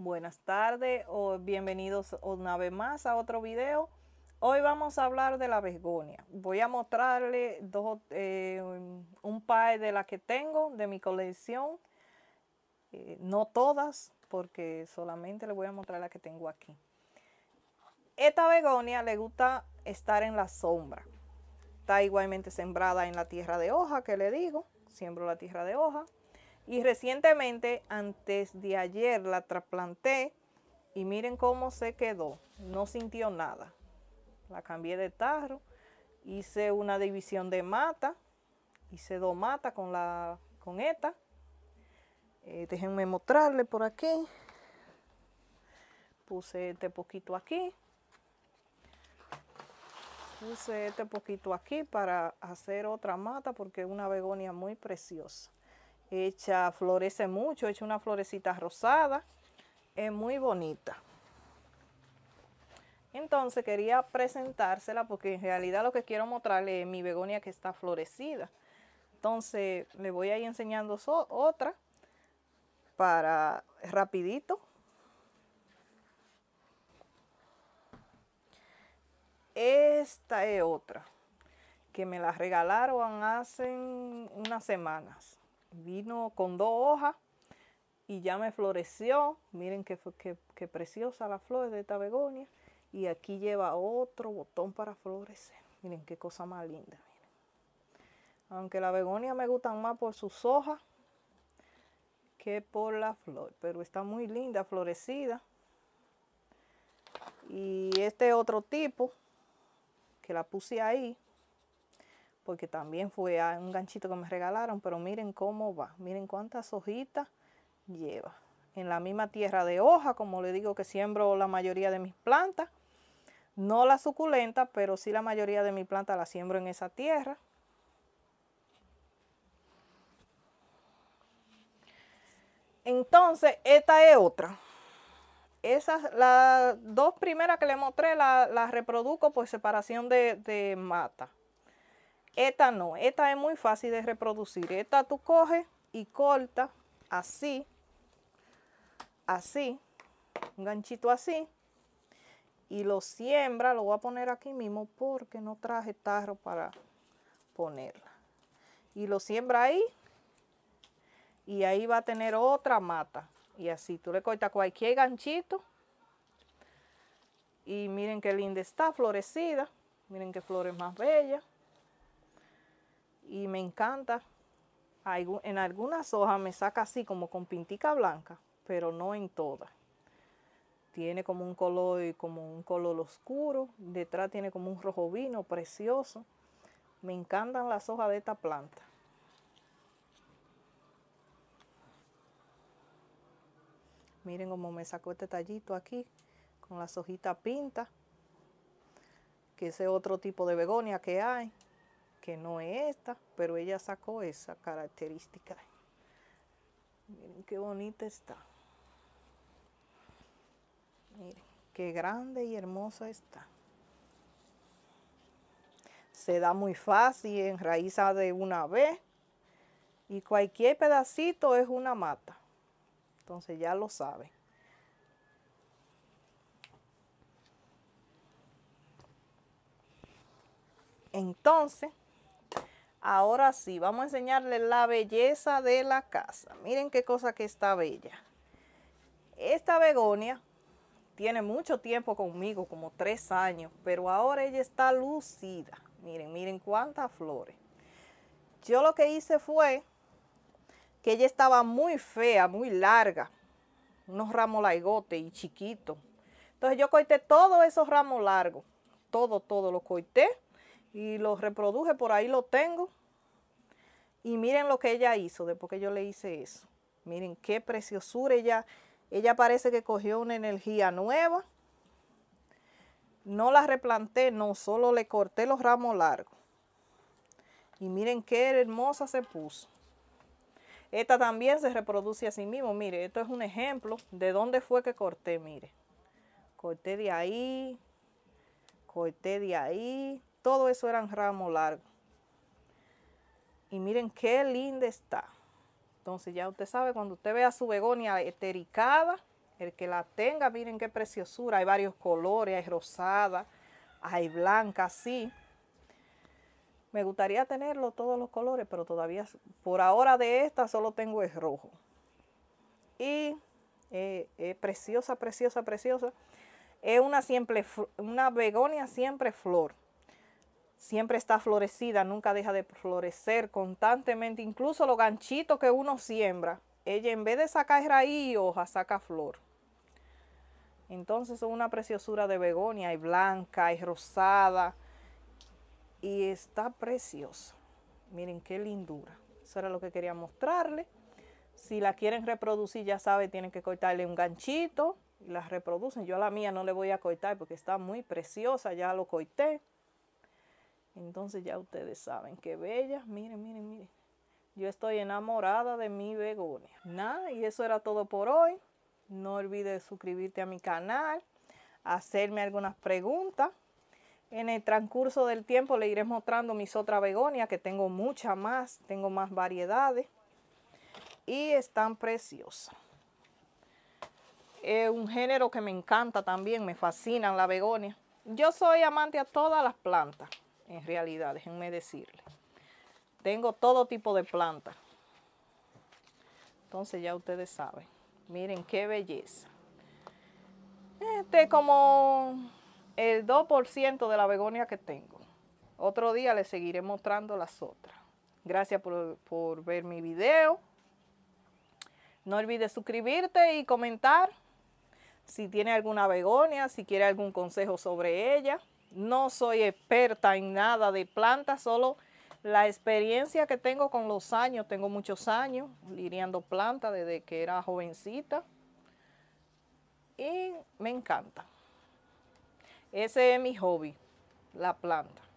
Buenas tardes o bienvenidos una vez más a otro video. Hoy vamos a hablar de la begonia. Voy a mostrarle dos, eh, un par de las que tengo de mi colección. Eh, no todas, porque solamente le voy a mostrar las que tengo aquí. Esta begonia le gusta estar en la sombra. Está igualmente sembrada en la tierra de hoja, que le digo. Siembro la tierra de hoja y recientemente, antes de ayer, la trasplanté y miren cómo se quedó. No sintió nada. La cambié de tarro, hice una división de mata, hice dos matas con, la, con esta. Eh, déjenme mostrarle por aquí. Puse este poquito aquí. Puse este poquito aquí para hacer otra mata porque es una begonia muy preciosa. Hecha, florece mucho, hecha una florecita rosada. Es muy bonita. Entonces quería presentársela porque en realidad lo que quiero mostrarle es mi begonia que está florecida. Entonces le voy a ir enseñando otra para rapidito. Esta es otra que me la regalaron hace unas semanas. Vino con dos hojas y ya me floreció. Miren qué, qué, qué preciosa la flor de esta begonia. Y aquí lleva otro botón para florecer. Miren qué cosa más linda. Aunque la begonia me gustan más por sus hojas que por la flor. Pero está muy linda, florecida. Y este otro tipo que la puse ahí porque también fue a un ganchito que me regalaron, pero miren cómo va, miren cuántas hojitas lleva. En la misma tierra de hoja, como le digo que siembro la mayoría de mis plantas, no la suculenta, pero sí la mayoría de mis plantas la siembro en esa tierra. Entonces, esta es otra. Esas, las dos primeras que le mostré, las la reproduzco por separación de, de mata. Esta no, esta es muy fácil de reproducir. Esta tú coges y corta así, así, un ganchito así. Y lo siembra, lo voy a poner aquí mismo porque no traje tarro para ponerla. Y lo siembra ahí y ahí va a tener otra mata. Y así, tú le cortas cualquier ganchito. Y miren qué linda está, florecida. Miren qué flores más bellas y me encanta. En algunas hojas me saca así como con pintica blanca, pero no en todas. Tiene como un color como un color oscuro, detrás tiene como un rojo vino precioso. Me encantan las hojas de esta planta. Miren cómo me sacó este tallito aquí con las hojitas pintas, que ese otro tipo de begonia que hay que no es esta, pero ella sacó esa característica. Miren qué bonita está. Miren, qué grande y hermosa está. Se da muy fácil, En raíz de una vez. Y cualquier pedacito es una mata. Entonces ya lo saben. Entonces, Ahora sí, vamos a enseñarles la belleza de la casa. Miren qué cosa que está bella. Esta begonia tiene mucho tiempo conmigo, como tres años, pero ahora ella está lucida. Miren, miren cuántas flores. Yo lo que hice fue que ella estaba muy fea, muy larga, unos ramos laigote y chiquitos. Entonces yo corté todos esos ramos largos, todo, todo lo corté y lo reproduje, por ahí lo tengo. Y miren lo que ella hizo después que yo le hice eso. Miren qué preciosura ella. Ella parece que cogió una energía nueva. No la replanté, no, solo le corté los ramos largos. Y miren qué hermosa se puso. Esta también se reproduce a sí mismo. Mire, esto es un ejemplo de dónde fue que corté, mire. Corté de ahí, corté de ahí, todo eso eran ramo largo. Y miren qué linda está. Entonces ya usted sabe, cuando usted vea su begonia etericada, el que la tenga, miren qué preciosura. Hay varios colores, hay rosada, hay blanca, sí. Me gustaría tenerlo todos los colores, pero todavía por ahora de esta solo tengo el rojo. Y es eh, eh, preciosa, preciosa, preciosa. Es una, siempre, una begonia siempre flor siempre está florecida, nunca deja de florecer constantemente, incluso los ganchitos que uno siembra, ella en vez de sacar raíz y hoja, saca flor. Entonces es una preciosura de begonia, hay blanca, hay rosada, y está preciosa. Miren qué lindura. Eso era lo que quería mostrarle. Si la quieren reproducir, ya saben, tienen que cortarle un ganchito y las reproducen. Yo a la mía no le voy a cortar porque está muy preciosa, ya lo corté. Entonces ya ustedes saben qué bella. Miren, miren, miren. Yo estoy enamorada de mi begonia. Nada, y eso era todo por hoy. No olvides suscribirte a mi canal, hacerme algunas preguntas. En el transcurso del tiempo le iré mostrando mis otras begonias, que tengo muchas más, tengo más variedades. Y están preciosas. Es un género que me encanta también, me fascinan la begonia. Yo soy amante a todas las plantas en realidad, déjenme decirle. Tengo todo tipo de plantas. Entonces ya ustedes saben. Miren qué belleza. Este como el 2% de la begonia que tengo. Otro día les seguiré mostrando las otras. Gracias por, por ver mi video. No olvides suscribirte y comentar si tiene alguna begonia, si quiere algún consejo sobre ella. No soy experta en nada de plantas, solo la experiencia que tengo con los años, tengo muchos años liriando plantas desde que era jovencita y me encanta. Ese es mi hobby, la planta.